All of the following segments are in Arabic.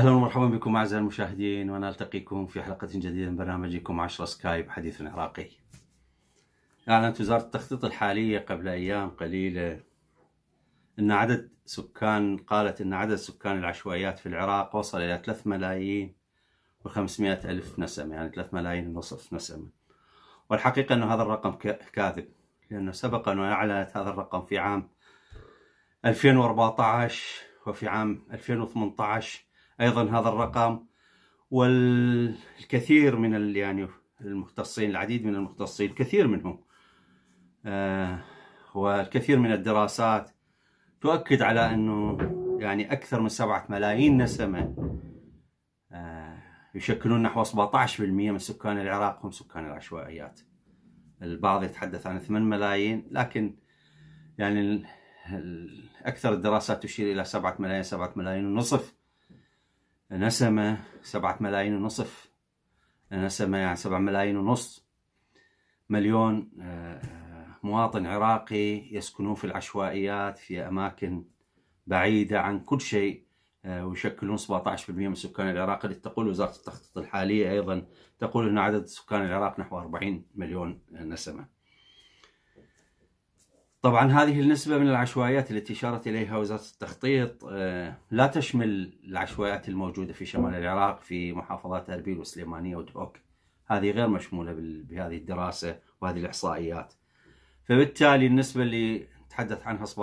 اهلا ومرحبا بكم اعزائي المشاهدين ونلتقيكم في حلقه جديده من برنامجكم 10 سكايب حديث عراقي. اعلنت وزاره التخطيط الحاليه قبل ايام قليله ان عدد سكان قالت ان عدد سكان العشوائيات في العراق وصل الى 3 ملايين و500 الف نسمه يعني 3 ملايين ونصف نسمه. والحقيقه ان هذا الرقم كاذب لانه سبق ان اعلنت هذا الرقم في عام 2014 وفي عام 2018 ايضا هذا الرقم والكثير من يعني المختصين العديد من المختصين كثير منهم آه والكثير من الدراسات تؤكد على انه يعني اكثر من سبعة ملايين نسمة آه يشكلون نحو 17% من سكان العراق هم سكان العشوائيات البعض يتحدث عن 8 ملايين لكن يعني اكثر الدراسات تشير الى 7 ملايين 7 ملايين ونصف نسمة سبعة ملايين ونصف نسمة يعني سبعة ملايين ونص مليون آه، آه، مواطن عراقي يسكنون في العشوائيات في أماكن بعيدة عن كل شيء آه، ويشكلون 17% من سكان العراق اللي تقول وزارة التخطيط الحالية أيضا تقول أن عدد سكان العراق نحو 40 مليون نسمة طبعا هذه النسبة من العشوائيات التي أشارت إليها وزارة التخطيط آه، لا تشمل العشوائيات الموجودة في شمال العراق في محافظات أربيل وسليمانية ودهوك هذه غير مشمولة بهذه الدراسة وهذه الإحصائيات فبالتالي النسبة اللي تحدث عنها 17%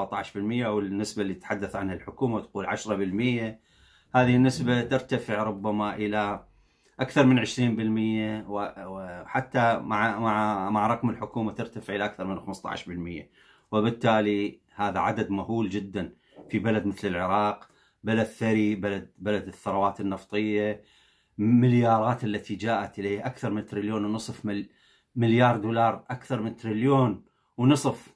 أو النسبة اللي تحدث عنها الحكومة تقول 10% هذه النسبة ترتفع ربما إلى أكثر من 20% وحتى مع مع مع رقم الحكومة ترتفع إلى أكثر من 15% وبالتالي هذا عدد مهول جدا في بلد مثل العراق بلد ثري بلد بلد الثروات النفطيه مليارات التي جاءت اليه اكثر من تريليون ونصف مليار دولار اكثر من تريليون ونصف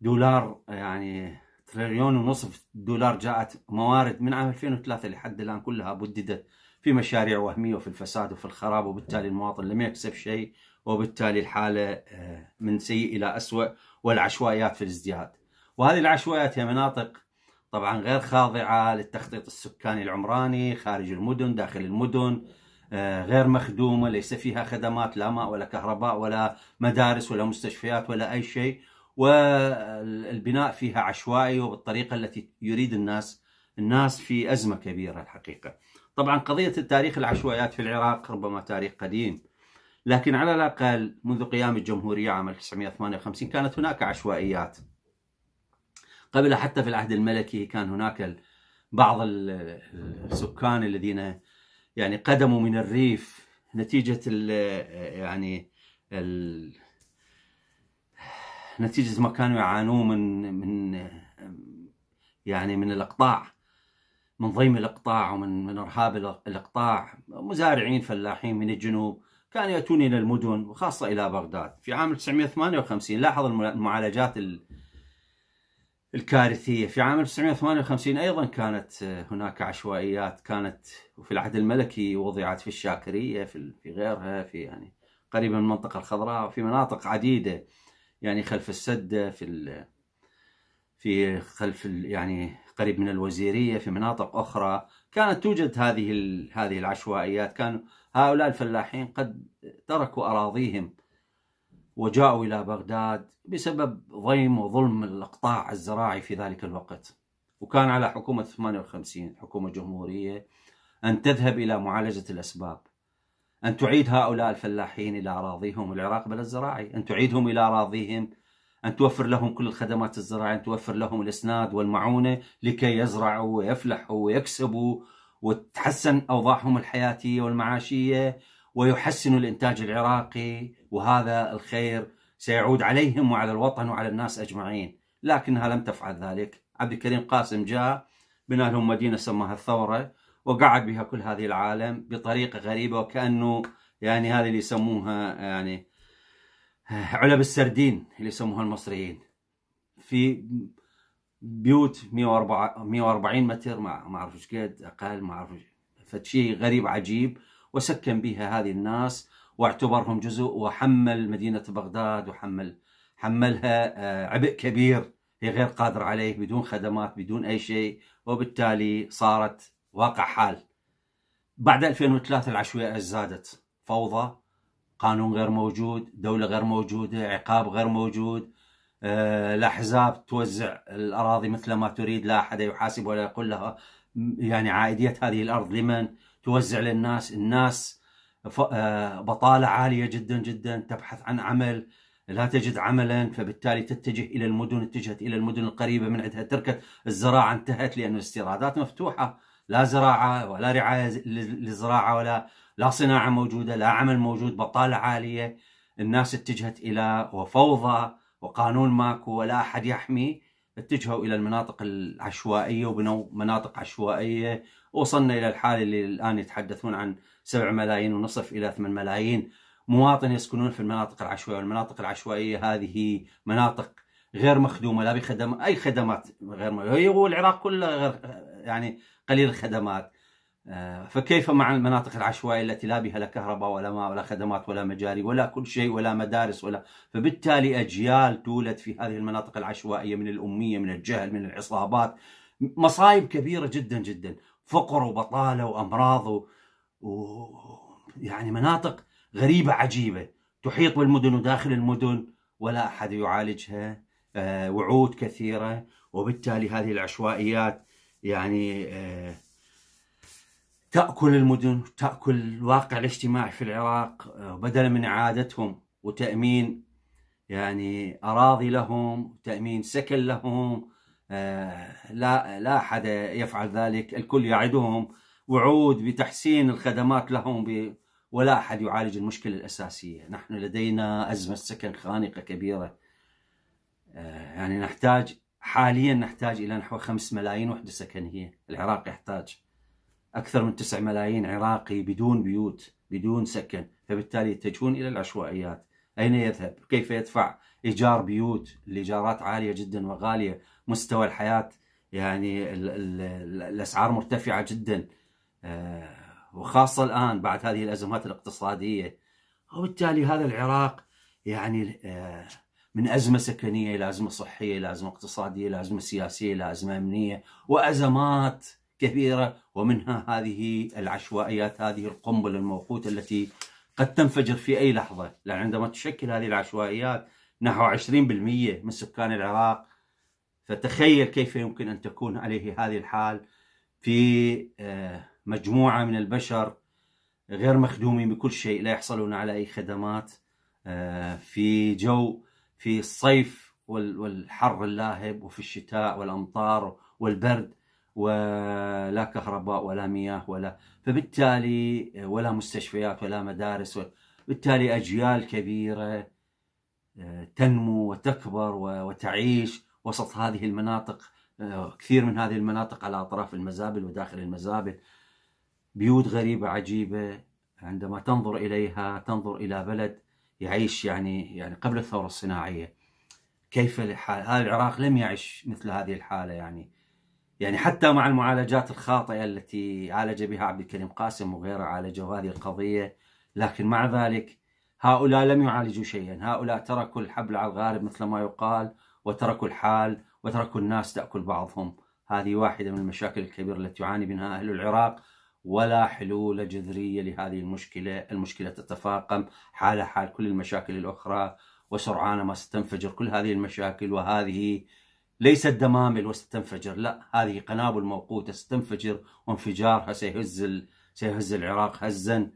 دولار يعني تريليون ونصف دولار جاءت موارد من عام 2003 لحد الان كلها بددت في مشاريع وهميه وفي الفساد وفي الخراب وبالتالي المواطن لم يكسب شيء وبالتالي الحالة آه، من سيء إلى اسوء والعشوائيات في الازدياد وهذه العشوائيات هي مناطق طبعا غير خاضعة للتخطيط السكاني العمراني خارج المدن داخل المدن آه، غير مخدومة ليس فيها خدمات لا ماء ولا كهرباء ولا مدارس ولا مستشفيات ولا أي شيء والبناء فيها عشوائي وبالطريقة التي يريد الناس الناس في أزمة كبيرة الحقيقة طبعا قضية التاريخ العشوائيات في العراق ربما تاريخ قديم لكن على الأقل منذ قيام الجمهورية عام 1958 كانت هناك عشوائيات قبل حتى في العهد الملكي كان هناك بعض السكان الذين يعني قدموا من الريف نتيجة يعني نتيجة ما كانوا يعانون من من يعني من الإقطاع من ضيم الإقطاع ومن من إرهاب الإقطاع مزارعين فلاحين من الجنوب كانوا يأتون إلى المدن وخاصة إلى بغداد في عام 1958 لاحظ المعالجات الكارثية في عام 1958 أيضا كانت آه، هناك عشوائيات كانت في العهد الملكي وضعت في الشاكرية في غيرها في يعني قريبا من المنطقة الخضراء في مناطق عديدة يعني خلف السدة في في خلف يعني قريب من الوزيرية في مناطق أخرى كانت توجد هذه هذه العشوائيات كان هؤلاء الفلاحين قد تركوا أراضيهم وجاءوا إلى بغداد بسبب ضيم وظلم الأقطاع الزراعي في ذلك الوقت وكان على حكومة 58 حكومة جمهورية أن تذهب إلى معالجة الأسباب أن تعيد هؤلاء الفلاحين إلى أراضيهم العراق بلد زراعي أن تعيدهم إلى أراضيهم أن توفر لهم كل الخدمات الزراعية أن توفر لهم الإسناد والمعونة لكي يزرعوا ويفلحوا ويكسبوا وتحسن أوضاعهم الحياتية والمعاشية ويحسنوا الإنتاج العراقي وهذا الخير سيعود عليهم وعلى الوطن وعلى الناس أجمعين لكنها لم تفعل ذلك عبد الكريم قاسم جاء بنى لهم مدينة سماها الثورة وقعد بها كل هذه العالم بطريقة غريبة وكأنه يعني هذه اللي يسموها يعني علب السردين اللي يسموها المصريين في بيوت 140 متر ما ما اعرف قد اقل ما اعرف فشيء غريب عجيب وسكن بها هذه الناس واعتبرهم جزء وحمل مدينه بغداد وحمل حملها آه، عبء كبير هي غير قادر عليه بدون خدمات بدون اي شيء وبالتالي صارت واقع حال بعد 2003 العشوائيه زادت فوضى قانون غير موجود دولة غير موجودة عقاب غير موجود الأحزاب آه، توزع الأراضي مثل ما تريد لا أحد يحاسب ولا يقول لها يعني عائدية هذه الأرض لمن توزع للناس الناس آه، بطالة عالية جدا جدا تبحث عن عمل لا تجد عملا فبالتالي تتجه إلى المدن اتجهت إلى المدن القريبة من عندها تركت الزراعة انتهت لأن الاستيرادات مفتوحة لا زراعة ولا رعاية للزراعة ولا لا صناعة موجودة لا عمل موجود بطالة عالية الناس اتجهت إلى وفوضى وقانون ماكو ولا أحد يحمي اتجهوا إلى المناطق العشوائية وبنوا مناطق عشوائية وصلنا إلى الحالة اللي الآن يتحدثون عن 7 ملايين ونصف إلى 8 ملايين مواطن يسكنون في المناطق العشوائية والمناطق العشوائية هذه مناطق غير مخدومة لا بخدم أي خدمات غير هي والعراق كله غير يعني قليل الخدمات آه، فكيف مع المناطق العشوائية التي لا بها لا كهرباء ولا ماء ولا خدمات ولا مجاري ولا كل شيء ولا مدارس ولا فبالتالي أجيال تولد في هذه المناطق العشوائية من الأمية من الجهل من العصابات مصايب كبيرة جدا جدا فقر وبطالة وأمراض و... و... يعني مناطق غريبة عجيبة تحيط بالمدن وداخل المدن ولا أحد يعالجها آه، وعود كثيرة وبالتالي هذه العشوائيات يعني آه، تأكل المدن تأكل الواقع الاجتماعي في العراق آه، بدلا من إعادتهم وتأمين يعني أراضي لهم تأمين سكن لهم آه، لا لا أحد يفعل ذلك الكل يعدهم وعود بتحسين الخدمات لهم ب ولا أحد يعالج المشكلة الأساسية نحن لدينا أزمة سكن خانقة كبيرة آه، يعني نحتاج حاليا نحتاج إلى نحو 5 ملايين وحدة سكنية العراق يحتاج أكثر من 9 ملايين عراقي بدون بيوت بدون سكن فبالتالي يتجهون إلى العشوائيات أين يذهب؟ كيف يدفع إيجار بيوت؟ الإيجارات عالية جدا وغالية مستوى الحياة يعني الـ الـ الأسعار مرتفعة جدا آه، وخاصة الآن بعد هذه الأزمات الاقتصادية وبالتالي هذا العراق يعني آه، من أزمة سكنية إلى أزمة صحية إلى أزمة اقتصادية إلى أزمة سياسية إلى أزمة أمنية وأزمات كبيرة ومنها هذه العشوائيات هذه القنبلة الموقوتة التي قد تنفجر في أي لحظة لأن عندما تشكل هذه العشوائيات نحو 20% من سكان العراق فتخيل كيف يمكن أن تكون عليه هذه الحال في آه، مجموعة من البشر غير مخدومين بكل شيء لا يحصلون على أي خدمات آه، في جو في الصيف والحر اللاهب وفي الشتاء والأمطار والبرد ولا كهرباء ولا مياه ولا فبالتالي آه، ولا مستشفيات ولا مدارس بالتالي أجيال كبيرة آه، تنمو وتكبر وتعيش وسط هذه المناطق آه، كثير من هذه المناطق على أطراف المزابل وداخل المزابل بيوت غريبة عجيبة عندما تنظر إليها تنظر إلى بلد يعيش يعني يعني قبل الثورة الصناعية كيف الحال هذا العراق لم يعش مثل هذه الحالة يعني يعني حتى مع المعالجات الخاطئة التي عالج بها عبد الكريم قاسم وغيره عالجوا هذه القضية لكن مع ذلك هؤلاء لم يعالجوا شيئا هؤلاء تركوا الحبل على الغارب مثل ما يقال وتركوا الحال وتركوا الناس تأكل بعضهم هذه واحدة من المشاكل الكبيرة التي يعاني منها أهل العراق ولا حلول جذرية لهذه المشكلة المشكلة تتفاقم حال حال كل المشاكل الأخرى وسرعان ما ستنفجر كل هذه المشاكل وهذه ليست دمامل وستنفجر لا هذه قنابل موقوتة ستنفجر وانفجارها سيهز سيهز العراق هزا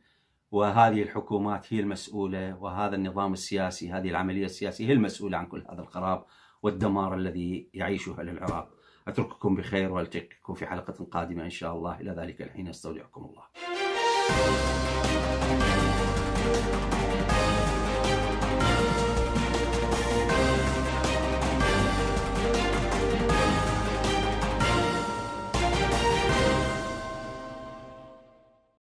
وهذه الحكومات هي المسؤولة وهذا النظام السياسي هذه العملية السياسية هي المسؤولة عن كل هذا الخراب والدمار الذي يعيشه العراق أترككم بخير وألتقيكم في حلقة قادمة إن شاء الله إلى ذلك الحين أستودعكم الله Thank you.